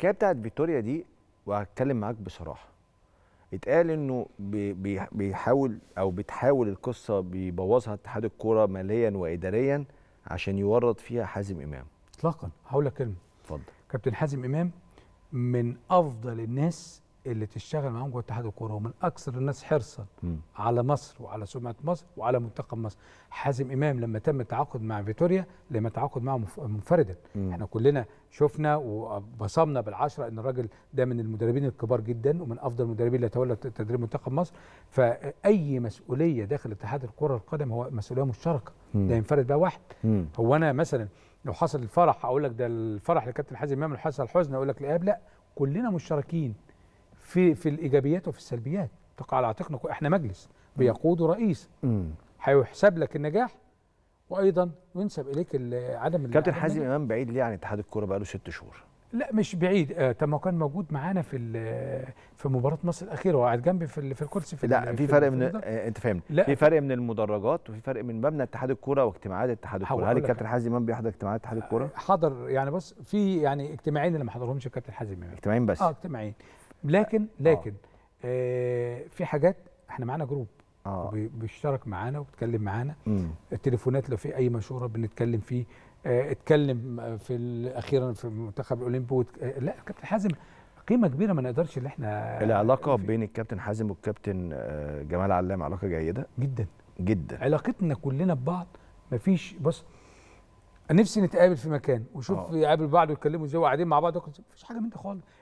الحكايه بتاعت فيتوريا دي وهتكلم معاك بصراحه اتقال انه بيحاول او بتحاول القصه بيبوظها اتحاد الكوره ماليا واداريا عشان يورط فيها حازم امام اطلاقا هقول لك كلمه اتفضل كابتن حازم امام من افضل الناس اللي تشتغل معاهم جوه اتحاد الكوره ومن اكثر الناس حرصا م. على مصر وعلى سمعه مصر وعلى منتخب مصر حازم امام لما تم التعاقد مع فيتوريا لما تعاقد معه منفردا احنا كلنا شفنا وبصمنا بالعشره ان الراجل ده من المدربين الكبار جدا ومن افضل المدربين اللي تولى تدريب منتخب مصر فاي مسؤوليه داخل اتحاد الكره القدم هو مسؤوليه مشتركه ده ينفرد بقى واحد م. هو انا مثلا لو حصل الفرح اقول لك ده الفرح لكابتن حازم امام لو حصل حزن اقول لك لا كلنا مشتركين في في الايجابيات وفي السلبيات تقع على عاتقنا احنا مجلس بيقوده رئيس هيحسب لك النجاح وايضا ينسب اليك عدم كابتن حازم امام بعيد ليه عن اتحاد الكوره بقاله ست شهور لا مش بعيد آه طب ما كان موجود معانا في في مباراه مصر الاخيره وقعد جنبي في في الكرسي في لا في فرق من آه انت فاهمني في فرق من المدرجات وفي فرق من مبنى اتحاد الكوره واجتماعات اتحاد الكوره هل الكابتن حازم امام بيحضر اجتماعات اتحاد الكوره آه، حضر يعني بص في يعني اجتماعين اللي ما حضرهمش الكابتن حازم امام اجتماعين بس اه اجتماعين لكن آه. لكن آه في حاجات احنا معانا جروب آه. بيشترك معانا وبيتكلم معانا التليفونات لو في اي مشوره بنتكلم فيه آه اتكلم آه، في اخيرا في المنتخب الاولمبي وتك... آه لا كابتن حازم قيمه كبيره ما نقدرش ان احنا العلاقه في... بين الكابتن حازم والكابتن آه، جمال علام علاقه جيده جدا جدا علاقتنا كلنا ببعض مفيش بص نفسي نتقابل في مكان وشوف يقابل بعض ويتكلموا ازاي وقاعدين مع بعض مفيش حاجه من دي خالص